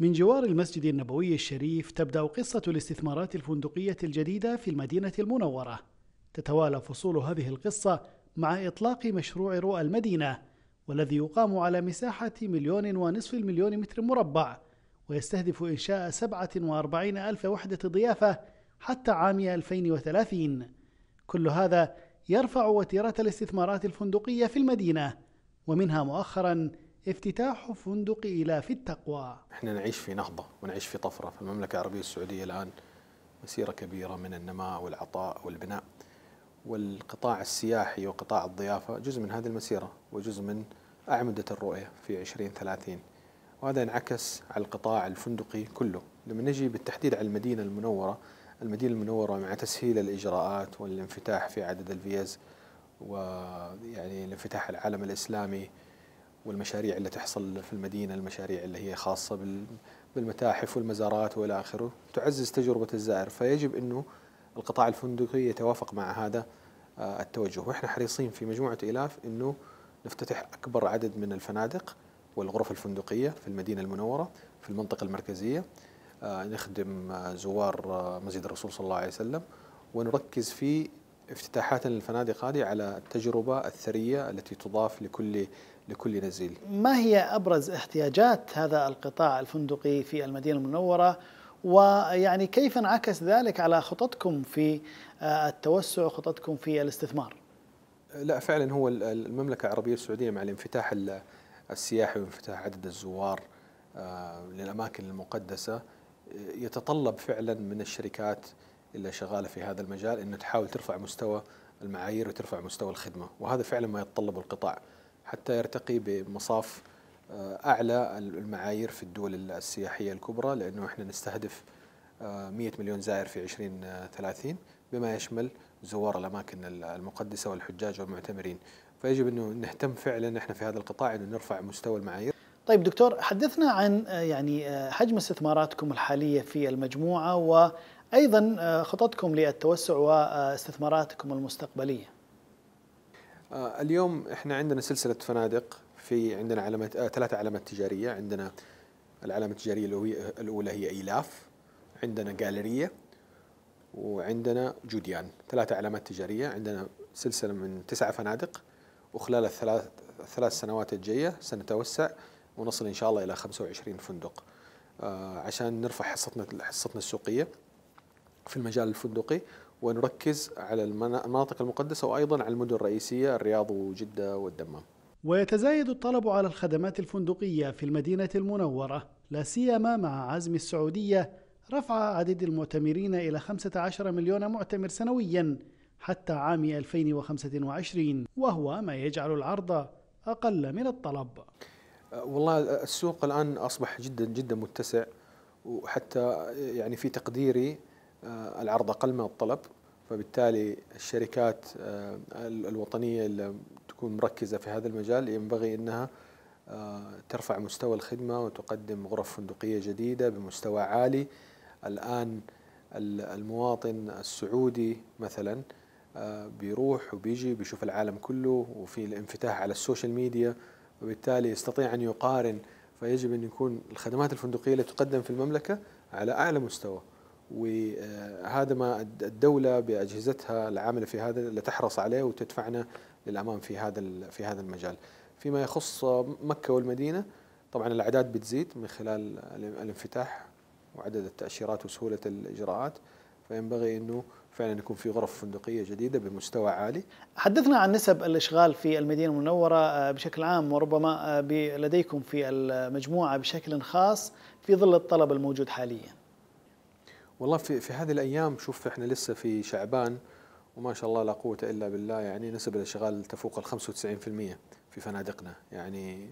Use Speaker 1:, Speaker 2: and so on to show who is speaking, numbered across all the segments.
Speaker 1: من جوار المسجد النبوي الشريف تبدأ قصة الاستثمارات الفندقية الجديدة في المدينة المنورة. تتوالى فصول هذه القصة مع إطلاق مشروع رؤى المدينة والذي يقام على مساحة مليون ونصف المليون متر مربع ويستهدف إنشاء 47 ألف وحدة ضيافة حتى عام 2030 كل هذا يرفع وتيرة الاستثمارات الفندقية في المدينة ومنها مؤخراً افتتاح فندق إيلاف التقوى
Speaker 2: احنا نعيش في نهضة ونعيش في طفرة في المملكة العربية السعودية الآن مسيرة كبيرة من النماء والعطاء والبناء والقطاع السياحي وقطاع الضيافة جزء من هذه المسيرة وجزء من أعمدة الرؤية في 2030 وهذا ينعكس على القطاع الفندقي كله لما نجي بالتحديد على المدينة المنورة المدينة المنورة مع تسهيل الإجراءات والانفتاح في عدد الفيز ويعني الانفتاح العالم الإسلامي والمشاريع اللي تحصل في المدينه المشاريع اللي هي خاصه بالمتاحف والمزارات والى اخره تعزز تجربه الزائر فيجب انه القطاع الفندقي يتوافق مع هذا آه، التوجه واحنا حريصين في مجموعه الاف انه نفتتح اكبر عدد من الفنادق والغرف الفندقيه في المدينه المنوره في المنطقه المركزيه آه، نخدم آه، زوار مسجد الرسول صلى الله عليه وسلم ونركز في افتتاحات الفنادق هذه على التجربة الثرية التي تضاف لكل لكل نزيل
Speaker 1: ما هي أبرز احتياجات هذا القطاع الفندقي في المدينة المنورة ويعني كيف انعكس ذلك على خططكم في آه، التوسع وخططكم في الاستثمار
Speaker 2: لا فعلا هو المملكة العربية السعودية مع الانفتاح السياحي وانفتاح عدد الزوار آه، للأماكن المقدسة آه، يتطلب فعلا من الشركات اللي شغاله في هذا المجال انه تحاول ترفع مستوى المعايير وترفع مستوى الخدمه وهذا فعلا ما يتطلب القطاع حتى يرتقي بمصاف آه، اعلى المعايير في الدول السياحيه الكبرى لانه احنا نستهدف 100 آه، مليون زائر في 2030 آه، بما يشمل زوار الاماكن المقدسه والحجاج والمعتمرين فيجب انه نهتم فعلا احنا في هذا القطاع انه نرفع مستوى المعايير طيب دكتور
Speaker 1: حدثنا عن يعني حجم استثماراتكم الحاليه في المجموعه و أيضا آه، خططكم للتوسع واستثماراتكم المستقبلية
Speaker 2: آه، اليوم احنا عندنا سلسلة فنادق في عندنا علامات آه ثلاثة علامات تجارية عندنا العلامة التجارية الأولى هي إيلاف عندنا جاليرية وعندنا جوديان ثلاثة علامات تجارية عندنا سلسلة من تسعة فنادق وخلال الثلاث الثلاث سنوات الجاية سنتوسع ونصل إن شاء الله إلى 25 فندق آه عشان نرفع حصتنا حصتنا السوقية في المجال الفندقي ونركز على المناطق المقدسة وأيضا على المدن الرئيسية الرياض وجدة والدمام
Speaker 1: ويتزايد الطلب على الخدمات الفندقية في المدينة المنورة لا سيما مع عزم السعودية رفع عدد المعتمرين إلى 15 مليون معتمر سنويا حتى عام 2025 وهو ما يجعل العرض أقل من الطلب
Speaker 2: والله السوق الآن أصبح جدا جدا متسع وحتى يعني في تقديري آه، العرض أقل من الطلب فبالتالي الشركات آه، الوطنية اللي تكون مركزة في هذا المجال ينبغي أنها آه، ترفع مستوى الخدمة وتقدم غرف فندقية جديدة بمستوى عالي الآن المواطن السعودي مثلا بيروح وبيجي بيشوف العالم كله وفي الانفتاح على السوشيال ميديا وبالتالي يستطيع أن يقارن فيجب أن يكون الخدمات الفندقية اللي تقدم في المملكة على أعلى مستوى وهذا ما الدولة بأجهزتها العاملة في هذا اللي تحرص عليه وتدفعنا للأمام في هذا في هذا المجال. فيما يخص مكة والمدينة طبعا الأعداد بتزيد من خلال الانفتاح وعدد التأشيرات وسهولة الإجراءات فينبغي أنه فعلا يكون في غرف فندقية جديدة بمستوى عالي حدثنا عن نسب
Speaker 1: الإشغال في المدينة المنورة آه، بشكل عام وربما آه، لديكم في المجموعة بشكل خاص في ظل الطلب الموجود حالياً
Speaker 2: والله في في هذه الايام شوف احنا لسه في شعبان وما شاء الله لا قوه الا بالله يعني نسب الاشغال تفوق ال 95% في فنادقنا يعني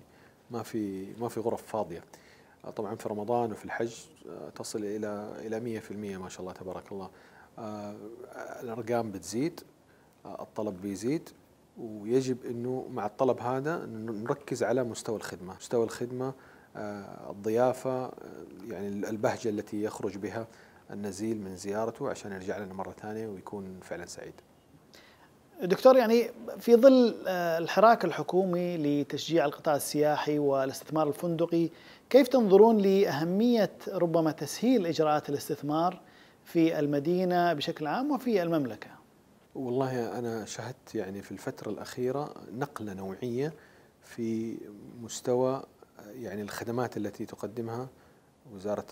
Speaker 2: ما في ما في غرف فاضيه طبعا في رمضان وفي الحج آه، تصل الى الى 100% ما شاء الله تبارك الله آه، الارقام بتزيد آه، الطلب بيزيد ويجب انه مع الطلب هذا نركز على مستوى الخدمه، مستوى الخدمه الضيافه يعني البهجه التي يخرج بها النزيل من زيارته عشان يرجع لنا مره ثانيه ويكون فعلا سعيد.
Speaker 1: دكتور يعني في ظل آه، الحراك الحكومي لتشجيع القطاع السياحي والاستثمار الفندقي، كيف تنظرون لاهميه ربما تسهيل اجراءات الاستثمار في المدينه بشكل عام وفي المملكه؟
Speaker 2: والله انا شهدت يعني في الفتره الاخيره نقله نوعيه في مستوى آه، يعني الخدمات التي تقدمها وزاره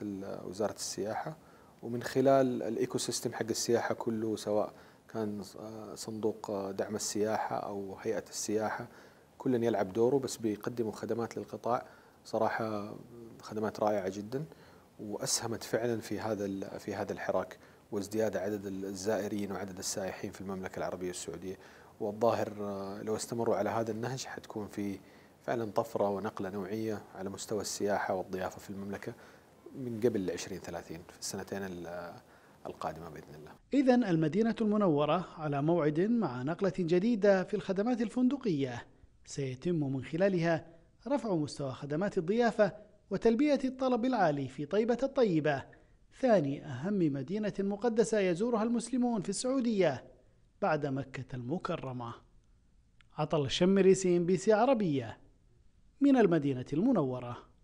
Speaker 2: وزاره السياحه ومن خلال الايكو سيستم حق السياحه كله سواء كان آه، صندوق آه، دعم السياحه او هيئه السياحه كل يلعب دوره بس بيقدموا خدمات للقطاع صراحه خدمات رائعه جدا واسهمت فعلا في هذا في هذا الحراك وازدياد عدد الزائرين وعدد السائحين في المملكه العربيه السعوديه والظاهر آه، لو استمروا على هذا النهج حتكون في فعلا طفره ونقله نوعيه على مستوى السياحه والضيافه في المملكه من قبل 2030 في السنتين القادمة بإذن الله
Speaker 1: إذا المدينة المنورة على موعد مع نقلة جديدة في الخدمات الفندقية سيتم من خلالها رفع مستوى خدمات الضيافة وتلبية الطلب العالي في طيبة الطيبة ثاني أهم مدينة مقدسة يزورها المسلمون في السعودية بعد مكة المكرمة عطل الشمري سي ام بي سي عربية من المدينة المنورة